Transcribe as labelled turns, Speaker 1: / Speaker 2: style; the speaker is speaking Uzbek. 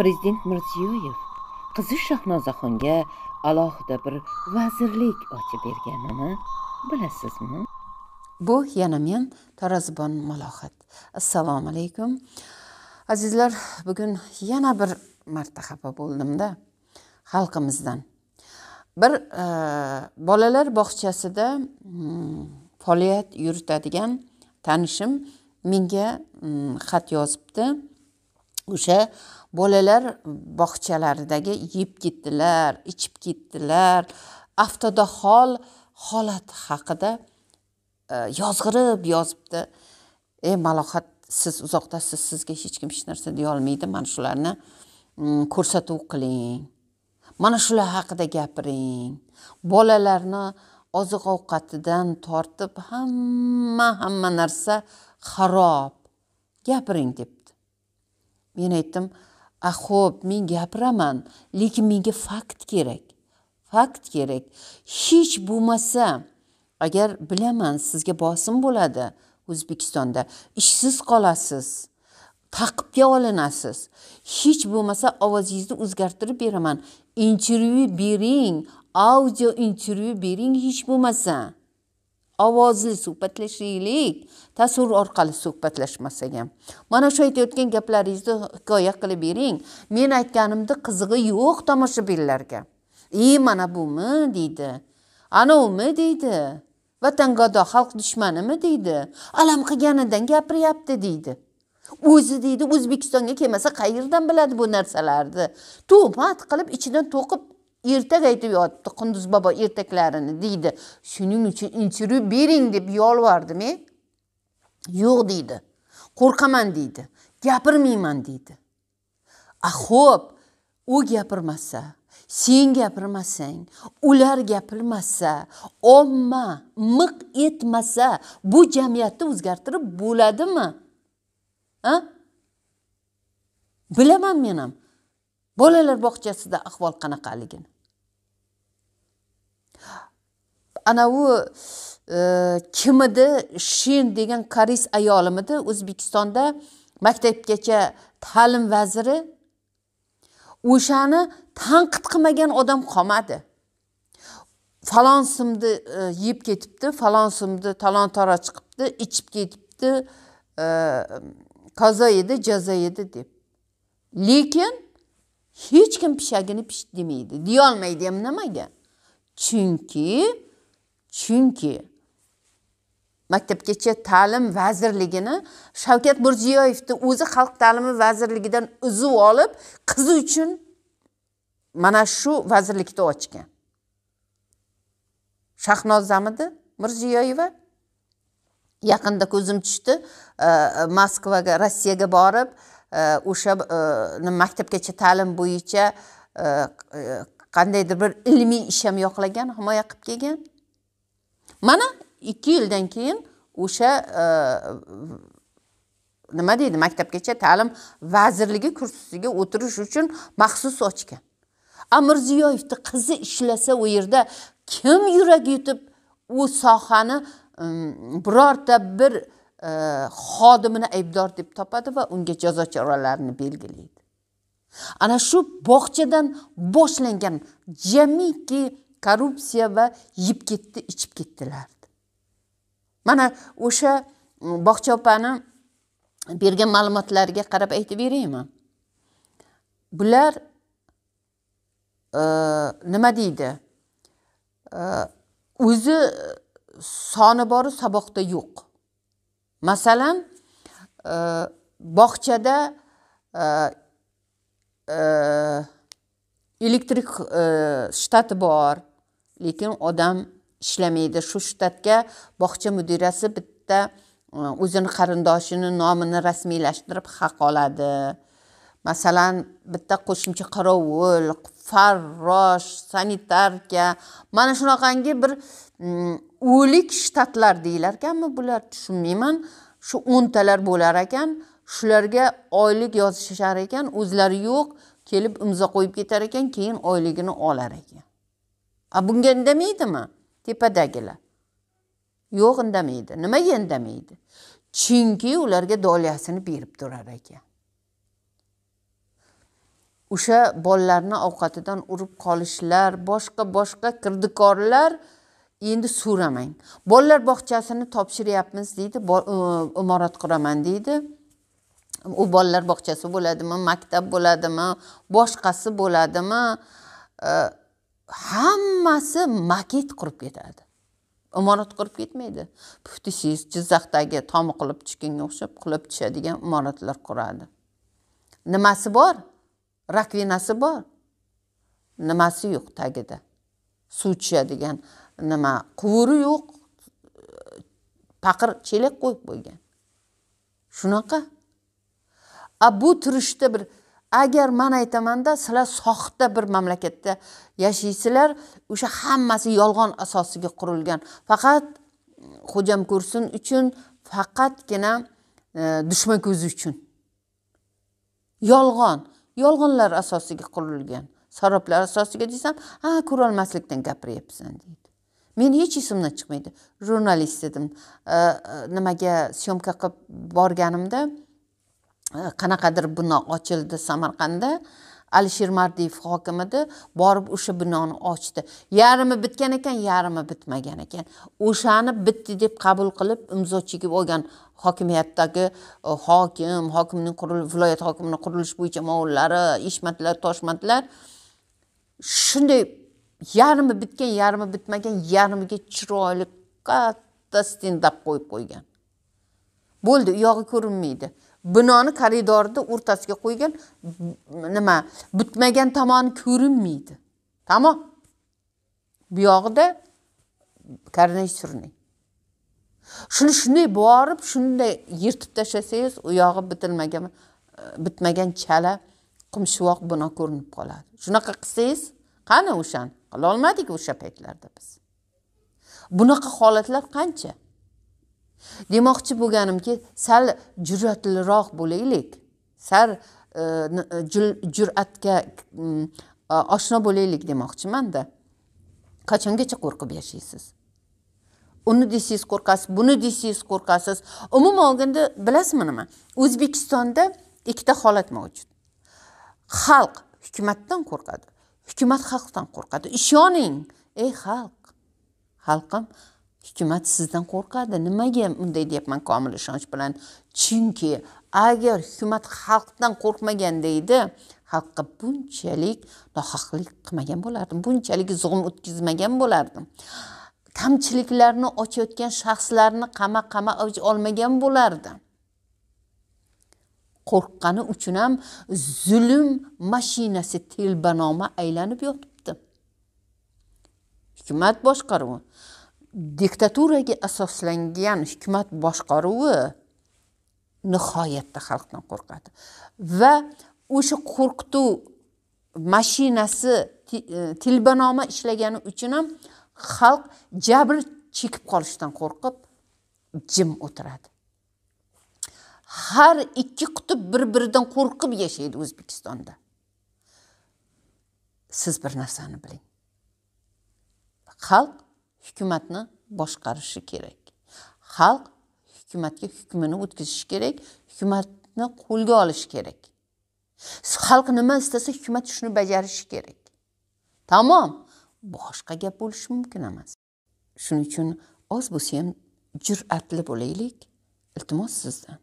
Speaker 1: prezident mirziyoyev qizi shahnozaxonga alohida bir vazirlik ochib berganini bilasizmi bu yana men tarozibon malohat assalomu alaykum azizlar bugun yana bir marta xafa bo'ldimda xalqimizdan bir e, bolalar bog'chasida mm, faoliyat yuritadigan tanishim menga mm, xat yozibdi o'sha bolalar bog'chalaridagi yeb ketdilar ichib ketdilar hol holati haqida e, yozg'irib yozibdi ey malohat siz uzoqdasiz sizga hech kim hech narsa deyolmaydi mana shularni mm, ko'rsatuv qiling mana shular haqida gapiring bolalarni oziq ovqatidan tortib hamma hamma narsa xarob gapiring deb men aytdim a ah, xo'p men gapiraman lekin menga fakt kerak fakt kerak hech bo'lmasa agar bilaman sizga bosim bo'ladi o'zbekistonda ishsiz qolasiz taqibga olinasiz hech bo'lmasa ovozingizni o'zgartirib beraman intervyu bering audio intervyu bering hech bo'lmasa ovozli suhbatlashaylik tasvir orqali suhbatlashmasak ham mana shu aytayotgan gaplaringizni hikoya qilib bering men aytganimni qizig'i yo'q tomoshabinlarga e mana bumi deydi anavimi deydi vatangado xalq dushmanimi deydi alam qilganidan gapiryapti deydi o'zi deydi o'zbekistonga kelmasa qayerdan biladi bu narsalarni tuhmat qilib ichidan to'qib ertak aytib yotibdi qunduz bobo ertaklarini deydi shuning uchun intervyu bering deb yolvordim e yo'q deydi qo'rqaman deydi gapirmayman deydi a ah, ho'p u gapirmasa sen gapirmasang ular gapirmasa omma miq etmasa bu jamiyatni o'zgartirib bo'ladimi a bilaman men ham bolalar bog'chasida ahvol qanaqaligini anavi e, kim edi shin degan koreys ayolimidi o'zbekistonda maktabgacha ta'lim vaziri o'shani tanqid qilmagan odam qolmadi falon simni e, yeb ketibdi falon simni talon toroj chiqibdi ichib ketibdi qazo e, edi jazo edi deb lekin hech kim pishagini pish demaydi deyolmaydi ham nimaga chunki chunki maktabgacha ta'lim vazirligini shavkat mirziyoyevni o'zi xalq ta'limi vazirligidan uzib olib qizi uchun mana shu vazirlikni ochgan shahnozamidi mirziyoyeva yaqinda ko'zim tushdi moskvaga rossiyaga borib o'sha maktabgacha ta'lim bo'yicha qandaydir bir ilmiy ish ham yoqlagan himoya qilib kelgan mana ikki yildan keyin o'sha nima deydi maktabgacha ta'lim vazirligi kursusiga o'tirish uchun maxsus ochgan a mirziyoyevni qizi ishlasa u yerda kim yurak yutib u sohani birorta bir E, xodimini aybdor deb topadi va unga jazo choralarini belgilaydi ana shu bog'chadan boshlangan jamiki korrupsiya va yeb ketdi ichib ketdilar mana o'sha bog'cha opani bergan ma'lumotlariga qarab aytib beraymi bular e, nima deydi e, o'zi e, soni bori saboqda yo'q masalan e, bog'chada e, e, elektrik shtati bor lekin odam ishlamaydi shu shtatga bog'cha mudirasi bitta o'zini qarindoshini nomini rasmiylashtirib haq oladi masalan bitta qo'shimcha qorovul farrosh sanitarka mana shunaqangi bir mm, o'lik shtatlar ekanmi bular tushunmayman shu o'ntalar bo'lar ekan shularga oylik yozishar ekan o'zlari yo'q kelib imzo qo'yib ketar ekan keyin oyligini olar ekan a bunga indamaydimi tepadagilar yo'q indamaydi nimaga indamaydi chunki ularga doliyasini berib turar ekan o'sha bolalarni ovqatidan urib qolishlar boshqa boshqa kirdikorlar endi so'ramang bolalar bog'chasini topshiryapmiz deydi e, imorat quraman deydi u bolalar bog'chasi bo'ladimi maktab bo'ladimi boshqasi bo'ladimi e, hammasi maket qurib ketadi imorat qurib ketmaydi puftisiz jizzaxdagi tomi qulab tushganga o'xshab qulab tushadigan imoratlar quradi nimasi bor rakvinasi bor nimasi yo'q tagida suv tushadigan nima quvuri yo'q paqir chelak qo'yib qo'ygan shunaqa a bu turishda bir agar man aytamanda sizlar soxta bir mamlakatda yashaysizlar o'sha hammasi yolg'on asosiga qurilgan faqat xo'jam ko'rsin uchun faqatgina e, dushman ko'zi uchun yolg'on yolg'onlar asosiga qurilgan saroblar asosiga desam ha ko'rolmaslikdan gapiryapsan deydi men hech esimdan chiqmaydi jurnalist edim e, nimaga syomka qilib borganimda e, qanaqadir bino ochildi samarqandda alisher mardiyev hokim edi borib o'sha binoni ochdi yarmi bitgan ekan yarmi bitmagan ekan o'shani bitdi deb qabul qilib imzo chekib olgan hokimiyatdagi e, hokim hokimning quril viloyat hokimini qurilish bo'yicha mavullari ishmatlar toshmatlar shunday yarmi bitgan yarmi bitmagan yarmiga chiroyli katta stendap qo'yib qo'ygan bo'ldi u ko'rinmaydi binoni koridorni o'rtasiga qo'ygan nima bitmagan tomoni ko'rinmaydi tamom bu yog'ida karnay surniy shuni shunday borib shunday yirtib tashlasangiz u bitilmagan bitmagan chala qumshuvoq bino ko'rinib qoladi shunaqa qilsangiz qani o'shani qilolmadik o'sha paytlarda biz bunaqa holatlar qancha demoqchi bo'lganimki sal jur'atliroq bo'laylik sal e, e, jur'atga oshno bo'laylik demoqchimanda qachongacha qo'rqib yashaysiz uni desangiz qo'rqasiz buni desangiz qo'rqasiz umuman olganda bilasizmi nima o'zbekistonda ikkita holat mavjud xalq hukumatdan qo'rqadi hukumat xalqdan qo'rqadi ishoning ey xalq xalqim hukumat sizdan qo'rqadi nimaga bunday deyapman komil ishonch bilan chunki agar hukumat xalqdan qo'rqmagan deydi xalqqa bunchalik nohaqlik qilmagan bo'lardim bunchalik zug'um o'tkazmagan bo'lardim kamchiliklarni ochayotgan shaxslarni qama qama avj olmagan bo'lardi qo'rqqani uchun ham zulm mashinasi telbanoma aylanib yotibdi hukumat boshqaruvi diktaturaga asoslangan hukumat boshqaruvi nihoyatda xalqdan qo'rqadi va o'sha qo'rqituv mashinasi e, telbanoma ishlagani uchun ham xalq jabr chekib qolishdan qo'rqib jim o'tiradi har ikki qutb bir biridan qo'rqib yashaydi o'zbekistonda siz bir narsani biling xalq hukumatni boshqarishi kerak xalq hukumatga hukmini o'tkazishi kerak hukumatni qo'lga olishi kerak xalq nima istasa hukumat shuni bajarishi kerak tamom boshqa gap bo'lishi mumkin emas shuning uchun oz bo'lsa ham jur'atli bo'laylik iltimos sizdan